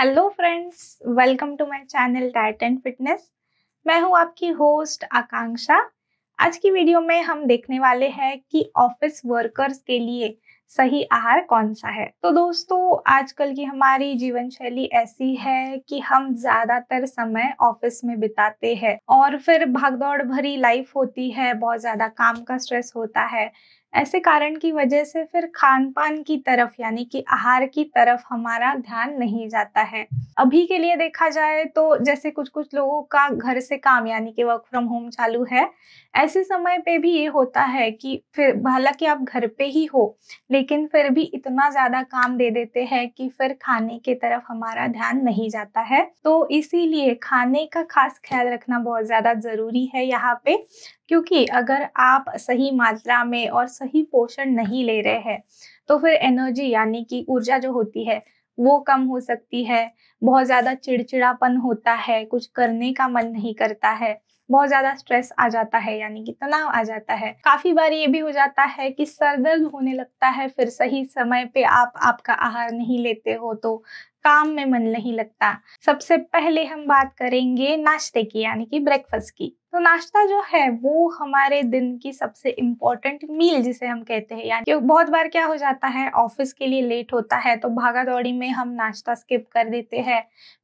hello friends welcome to my channel diet and fitness मैं हूं आपकी होस्ट आकांक्षा आज की वीडियो में हम देखने वाले हैं कि ऑफिस वर्कर्स के लिए सही आहार कौन सा है तो दोस्तों आजकल की हमारी जीवन शैली ऐसी है कि हम ज्यादातर समय ऑफिस में बिताते हैं और फिर भागदौड़ भरी लाइफ होती है बहुत ज्यादा काम का स्ट्रेस होता है ऐसे कारण की वजह से फिर खान पान की तरफ यानी कि आहार की तरफ हमारा ध्यान नहीं जाता है अभी के लिए देखा जाए तो जैसे कुछ कुछ लोगों का घर से काम यानी कि वर्क फ्रॉम होम चालू है ऐसे समय पे भी ये होता है कि फिर हालांकि आप घर पे ही हो लेकिन फिर भी इतना ज़्यादा काम दे देते हैं कि फिर खाने की तरफ हमारा ध्यान नहीं जाता है तो इसीलिए खाने का खास ख्याल रखना बहुत ज़्यादा ज़रूरी है यहाँ पे क्योंकि अगर आप सही मात्रा में और सही पोषण नहीं ले रहे हैं तो फिर एनर्जी यानी कि ऊर्जा जो होती है वो कम हो सकती है बहुत ज़्यादा चिड़चिड़ापन होता है कुछ करने का मन नहीं करता है बहुत ज़्यादा स्ट्रेस आ जाता है यानी कि तनाव आ जाता है काफ़ी बार ये भी हो जाता है कि सर दर्द होने लगता है फिर सही समय पे आप आपका आहार नहीं लेते हो तो काम में मन नहीं लगता सबसे पहले हम बात करेंगे नाश्ते की यानी कि ब्रेकफास्ट की तो नाश्ता जो है वो हमारे दिन की सबसे इम्पोर्टेंट मील जिसे हम कहते हैं यानी बहुत बार क्या हो जाता है ऑफिस के लिए लेट होता है तो भागा दौड़ी में हम नाश्ता स्किप कर देते हैं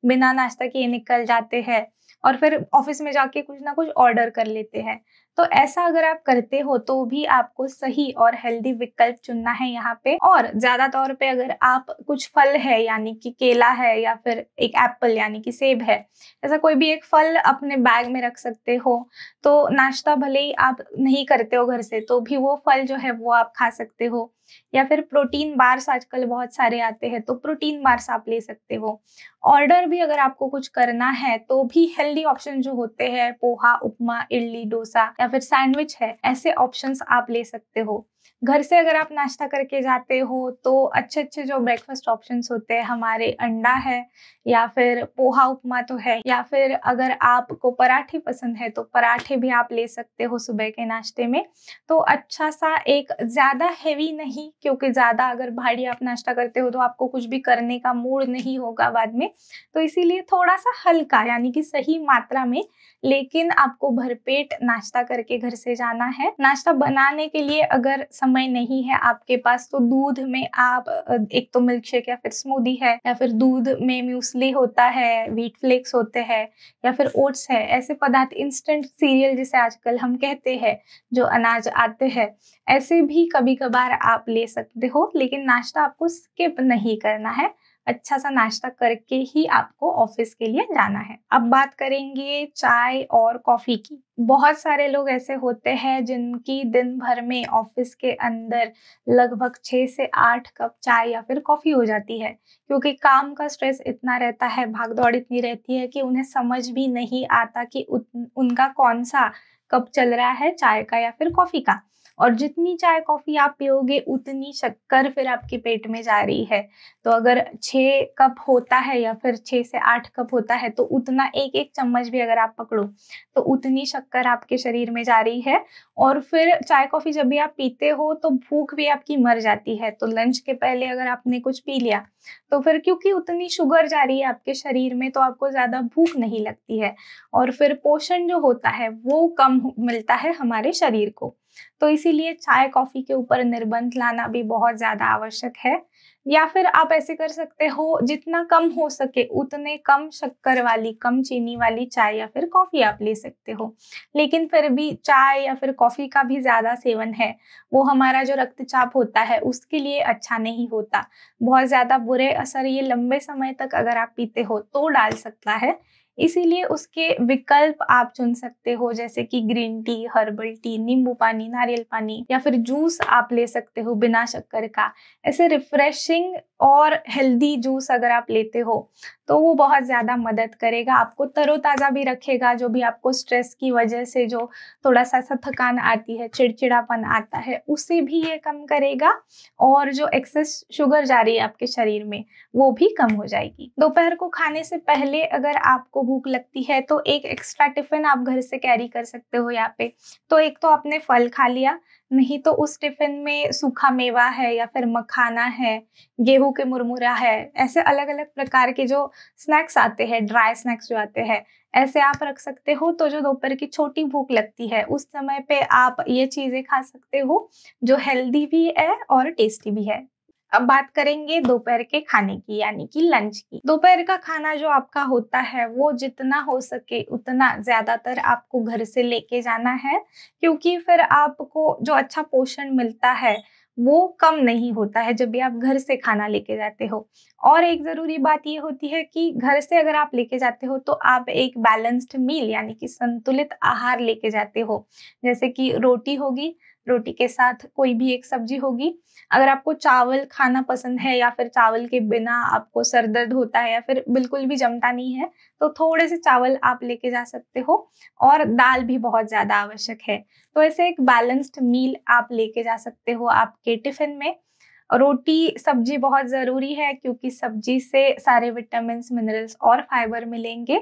बिना नाश्ता किए निकल जाते हैं और फिर ऑफिस में जाके कुछ ना कुछ ऑर्डर कर लेते हैं तो ऐसा अगर आप करते हो तो भी आपको सही और हेल्दी विकल्प चुनना है यहाँ पे और ज्यादा तौर पे अगर आप कुछ फल है यानी कि केला है या फिर एक एप्पल यानी कि सेब है ऐसा कोई भी एक फल अपने बैग में रख सकते हो तो नाश्ता भले ही आप नहीं करते हो घर से तो भी वो फल जो है वो आप खा सकते हो या फिर प्रोटीन बार्स आजकल बहुत सारे आते हैं तो प्रोटीन बार्स आप ले सकते हो ऑर्डर भी अगर आपको कुछ करना है तो भी हेल्दी ऑप्शन जो होते हैं पोहा उपमा इडली डोसा या फिर सैंडविच है ऐसे ऑप्शंस आप ले सकते हो घर से अगर आप नाश्ता करके जाते हो तो अच्छे अच्छे जो ब्रेकफास्ट ऑप्शंस होते हैं हमारे अंडा है या फिर पोहा उपमा तो है या फिर अगर आपको पराठे पसंद है तो पराठे भी आप ले सकते हो सुबह के नाश्ते में तो अच्छा सा एक ज़्यादा हैवी नहीं क्योंकि ज़्यादा अगर भारी आप नाश्ता करते हो तो आपको कुछ भी करने का मूड नहीं होगा बाद में तो इसीलिए थोड़ा सा हल्का यानी कि सही मात्रा में लेकिन आपको भरपेट नाश्ता करके घर से जाना है नाश्ता बनाने के लिए अगर समय नहीं है आपके पास तो दूध में आप एक तो मिल्क शेक या फिर स्मूदी है या फिर दूध में म्यूसली होता है व्हीट फ्लेक्स होते हैं या फिर ओट्स है ऐसे पदार्थ इंस्टेंट सीरियल जिसे आजकल हम कहते हैं जो अनाज आते हैं ऐसे भी कभी कभार आप ले सकते हो लेकिन नाश्ता आपको स्किप नहीं करना है अच्छा सा नाश्ता करके ही आपको ऑफिस के लिए जाना है अब बात करेंगे चाय और कॉफी की बहुत सारे लोग ऐसे होते हैं जिनकी दिन भर में ऑफिस के अंदर लगभग छः से आठ कप चाय या फिर कॉफी हो जाती है क्योंकि काम का स्ट्रेस इतना रहता है भागदौड़ इतनी रहती है कि उन्हें समझ भी नहीं आता कि उन, उनका कौन सा कप चल रहा है चाय का या फिर कॉफी का और जितनी चाय कॉफ़ी आप पियोगे उतनी शक्कर फिर आपके पेट में जा रही है तो अगर छः कप होता है या फिर छः से आठ कप होता है तो उतना एक एक चम्मच भी अगर आप पकड़ो तो उतनी शक्कर आपके शरीर में जा रही है और फिर चाय कॉफ़ी जब भी आप पीते हो तो भूख भी आपकी मर जाती है तो लंच के पहले अगर आपने कुछ पी लिया तो फिर क्योंकि उतनी शुगर जा रही है आपके शरीर में तो आपको ज़्यादा भूख नहीं लगती है और फिर पोषण जो होता है वो कम मिलता है हमारे शरीर को तो इसीलिए चाय कॉफ़ी के ऊपर निर्बंध लाना भी बहुत ज़्यादा आवश्यक है या फिर आप ऐसे कर सकते हो जितना कम हो सके उतने कम शक्कर वाली कम चीनी वाली चाय या फिर कॉफ़ी आप ले सकते हो लेकिन फिर भी चाय या फिर कॉफ़ी का भी ज़्यादा सेवन है वो हमारा जो रक्तचाप होता है उसके लिए अच्छा नहीं होता बहुत ज़्यादा बुरे असर ये लंबे समय तक अगर आप पीते हो तो डाल सकता है इसीलिए उसके विकल्प आप चुन सकते हो जैसे कि ग्रीन टी हर्बल टी नींबू पानी नारियल पानी या फिर जूस आप ले सकते हो बिना शक्कर का ऐसे रिफ्रेशिंग और हेल्दी जूस अगर आप लेते हो तो वो बहुत ज़्यादा मदद करेगा आपको तरोताज़ा भी रखेगा जो भी आपको स्ट्रेस की वजह से जो थोड़ा सा सा थकान आती है चिड़चिड़ापन आता है उसे भी ये कम करेगा और जो एक्सेस शुगर जा रही है आपके शरीर में वो भी कम हो जाएगी दोपहर को खाने से पहले अगर आपको भूख लगती है तो एक एक्स्ट्रा टिफिन आप घर से कैरी कर सकते हो यहाँ पे तो एक तो आपने फल खा लिया नहीं तो उस टिफिन में सूखा मेवा है या फिर मखाना है गेहूं के मुरमुरा है ऐसे अलग अलग प्रकार के जो स्नैक्स आते हैं ड्राई स्नैक्स जो आते हैं ऐसे आप रख सकते हो तो जो दोपहर की छोटी भूख लगती है उस समय पे आप ये चीजें खा सकते हो जो हेल्दी भी है और टेस्टी भी है अब बात करेंगे दोपहर के खाने की यानी कि लंच की दोपहर का खाना जो आपका होता है वो जितना हो सके उतना ज्यादातर आपको घर से लेके जाना है क्योंकि फिर आपको जो अच्छा पोषण मिलता है वो कम नहीं होता है जब भी आप घर से खाना लेके जाते हो और एक ज़रूरी बात ये होती है कि घर से अगर आप लेके जाते हो तो आप एक बैलेंस्ड मील यानी कि संतुलित आहार लेके जाते हो जैसे कि रोटी होगी रोटी के साथ कोई भी एक सब्जी होगी अगर आपको चावल खाना पसंद है या फिर चावल के बिना आपको सर दर्द होता है या फिर बिल्कुल भी जमता नहीं है तो थोड़े से चावल आप लेके जा सकते हो और दाल भी बहुत ज़्यादा आवश्यक है तो ऐसे एक बैलेंस्ड मील आप लेके जा सकते हो आपके टिफिन में रोटी सब्जी बहुत ज़रूरी है क्योंकि सब्जी से सारे विटामिन मिनरल्स और फाइबर मिलेंगे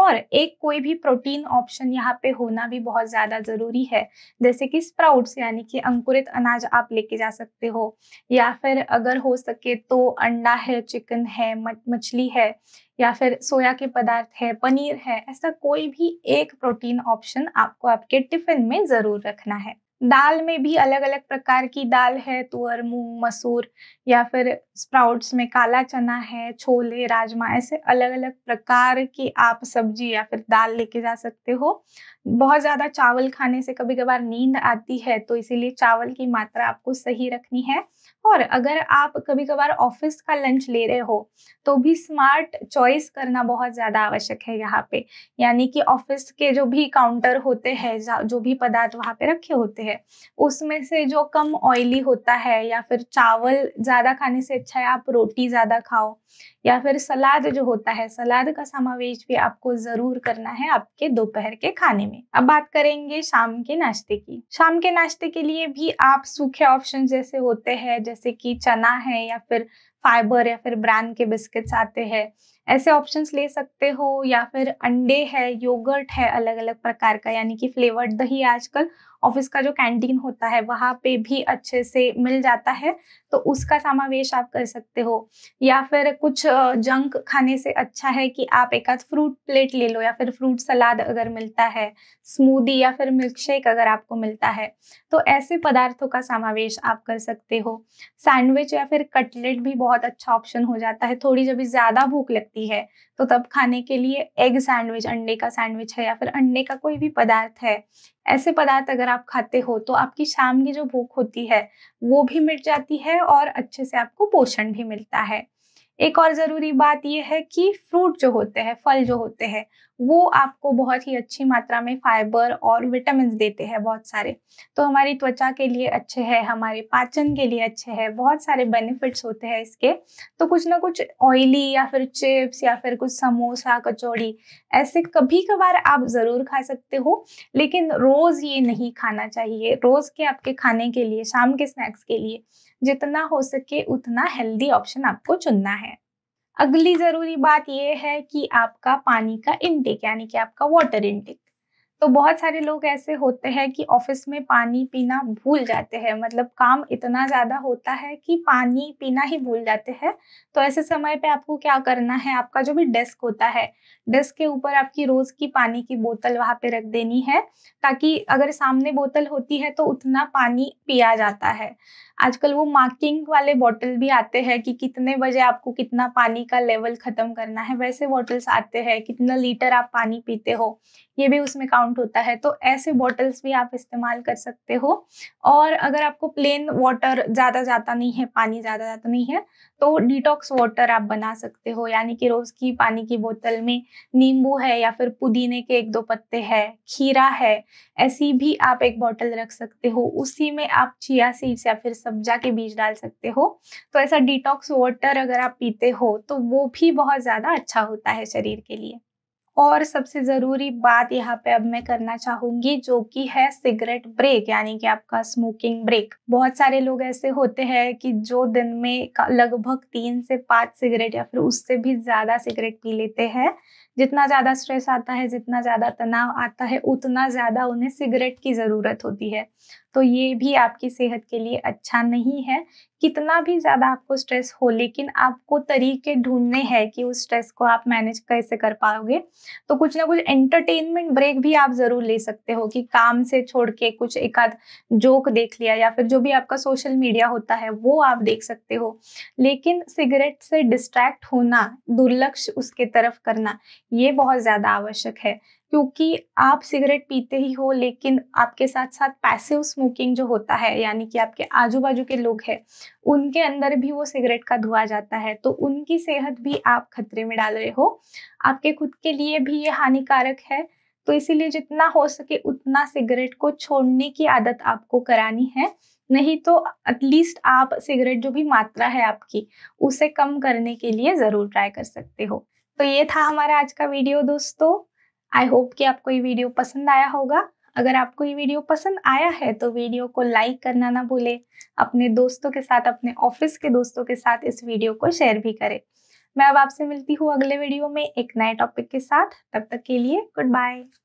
और एक कोई भी प्रोटीन ऑप्शन यहाँ पे होना भी बहुत ज़्यादा ज़रूरी है जैसे कि स्प्राउट्स यानी कि अंकुरित अनाज आप लेके जा सकते हो या फिर अगर हो सके तो अंडा है चिकन है मछली है या फिर सोया के पदार्थ है पनीर है ऐसा कोई भी एक प्रोटीन ऑप्शन आपको आपके टिफिन में ज़रूर रखना है दाल में भी अलग अलग प्रकार की दाल है तुअर मूंग मसूर या फिर स्प्राउट्स में काला चना है छोले राजमा ऐसे अलग अलग प्रकार की आप सब्जी या फिर दाल लेके जा सकते हो बहुत ज़्यादा चावल खाने से कभी कभार नींद आती है तो इसीलिए चावल की मात्रा आपको सही रखनी है और अगर आप कभी कभार ऑफिस का लंच ले रहे हो तो भी स्मार्ट चॉइस करना बहुत ज़्यादा आवश्यक है यहाँ पे यानी कि ऑफिस के जो भी काउंटर होते हैं जो भी पदार्थ वहाँ पे रखे होते हैं है उसमें से जो कम ऑयली होता है या फिर चावल ज़्यादा खाने से अच्छा है आप रोटी ज़्यादा खाओ या फिर सलाद जो होता है सलाद का समावेश भी आपको ज़रूर करना है आपके दोपहर के खाने में अब बात करेंगे शाम के नाश्ते की शाम के नाश्ते के लिए भी आप सूखे ऑप्शन जैसे होते हैं जैसे कि चना है या फिर फाइबर या फिर ब्रांड के बिस्किट्स आते हैं ऐसे ऑप्शंस ले सकते हो या फिर अंडे है योगर्ट है अलग अलग प्रकार का यानी कि फ्लेवर्ड दही आजकल ऑफिस का जो कैंटीन होता है वहाँ पे भी अच्छे से मिल जाता है तो उसका समावेश आप कर सकते हो या फिर कुछ जंक खाने से अच्छा है कि आप एक आध फ्रूट प्लेट ले लो या फिर फ्रूट सलाद अगर मिलता है स्मूदी या फिर मिल्क शेक अगर आपको मिलता है तो ऐसे पदार्थों का समावेश आप कर सकते हो सैंडविच या फिर कटलेट भी बहुत अच्छा ऑप्शन हो जाता है थोड़ी जब ज़्यादा भूख लगती होती है तो तब खाने के लिए एग सैंडविच अंडे का सैंडविच है या फिर अंडे का कोई भी पदार्थ है ऐसे पदार्थ अगर आप खाते हो तो आपकी शाम की जो भूख होती है वो भी मिट जाती है और अच्छे से आपको पोषण भी मिलता है एक और ज़रूरी बात यह है कि फ्रूट जो होते हैं फल जो होते हैं वो आपको बहुत ही अच्छी मात्रा में फाइबर और विटामिन देते हैं बहुत सारे तो हमारी त्वचा के लिए अच्छे है हमारे पाचन के लिए अच्छे है बहुत सारे बेनिफिट्स होते हैं इसके तो कुछ ना कुछ ऑयली या फिर चिप्स या फिर कुछ समोसा कचौड़ी ऐसे कभी कभार आप ज़रूर खा सकते हो लेकिन रोज़ ये नहीं खाना चाहिए रोज़ के आपके खाने के लिए शाम के स्नैक्स के लिए जितना हो सके उतना हेल्दी ऑप्शन आपको चुनना है अगली ज़रूरी बात यह है कि आपका पानी का इनटेक यानी कि आपका वाटर इंटेक तो बहुत सारे लोग ऐसे होते हैं कि ऑफिस में पानी पीना भूल जाते हैं मतलब काम इतना ज़्यादा होता है कि पानी पीना ही भूल जाते हैं तो ऐसे समय पे आपको क्या करना है आपका जो भी डेस्क होता है डेस्क के ऊपर आपकी रोज़ की पानी की बोतल वहां पे रख देनी है ताकि अगर सामने बोतल होती है तो उतना पानी पिया जाता है आजकल वो मार्किंग वाले बॉटल भी आते हैं कि कितने बजे आपको कितना पानी का लेवल ख़त्म करना है वैसे बॉटल्स आते हैं कितना लीटर आप पानी पीते हो ये भी उसमें काउंट डिस्काउंट होता है तो ऐसे बॉटल्स भी आप इस्तेमाल कर सकते हो और अगर आपको प्लेन वाटर ज़्यादा ज़्यादा नहीं है पानी ज़्यादा ज़्यादा नहीं है तो डिटॉक्स वाटर आप बना सकते हो यानी कि रोज़ की पानी की बोतल में नींबू है या फिर पुदीने के एक दो पत्ते है खीरा है ऐसी भी आप एक बॉटल रख सकते हो उसी में आप चिया सीड्स या फिर सब्जा के बीज डाल सकते हो तो ऐसा डिटॉक्स वाटर अगर आप पीते हो तो वो भी बहुत ज़्यादा अच्छा होता है शरीर के लिए और सबसे ज़रूरी बात यहाँ पे अब मैं करना चाहूंगी जो कि है सिगरेट ब्रेक यानी कि आपका स्मोकिंग ब्रेक बहुत सारे लोग ऐसे होते हैं कि जो दिन में लगभग तीन से पांच सिगरेट या फिर उससे भी ज़्यादा सिगरेट पी लेते हैं जितना ज़्यादा स्ट्रेस आता है जितना ज़्यादा तनाव आता है उतना ज़्यादा उन्हें सिगरेट की ज़रूरत होती है तो ये भी आपकी सेहत के लिए अच्छा नहीं है कितना भी ज़्यादा आपको स्ट्रेस हो लेकिन आपको तरीके ढूंढने हैं कि उस स्ट्रेस को आप मैनेज कैसे कर पाओगे तो कुछ ना कुछ एंटरटेनमेंट ब्रेक भी आप ज़रूर ले सकते हो कि काम से छोड़ के कुछ एक आध जोक देख लिया या फिर जो भी आपका सोशल मीडिया होता है वो आप देख सकते हो लेकिन सिगरेट से डिस्ट्रैक्ट होना दुर्लक्ष उसके तरफ करना ये बहुत ज़्यादा आवश्यक है क्योंकि आप सिगरेट पीते ही हो लेकिन आपके साथ साथ पैसिव स्मोकिंग जो होता है यानी कि आपके आजू बाजू के लोग हैं उनके अंदर भी वो सिगरेट का धुआं जाता है तो उनकी सेहत भी आप खतरे में डाल रहे हो आपके खुद के लिए भी ये हानिकारक है तो इसीलिए जितना हो सके उतना सिगरेट को छोड़ने की आदत आपको करानी है नहीं तो एटलीस्ट आप सिगरेट जो भी मात्रा है आपकी उसे कम करने के लिए ज़रूर ट्राई कर सकते हो तो ये था हमारा आज का वीडियो दोस्तों आई होप कि आपको ये वीडियो पसंद आया होगा अगर आपको ये वीडियो पसंद आया है तो वीडियो को लाइक करना ना भूलें अपने दोस्तों के साथ अपने ऑफिस के दोस्तों के साथ इस वीडियो को शेयर भी करें मैं अब आपसे मिलती हूँ अगले वीडियो में एक नए टॉपिक के साथ तब तक के लिए गुड बाय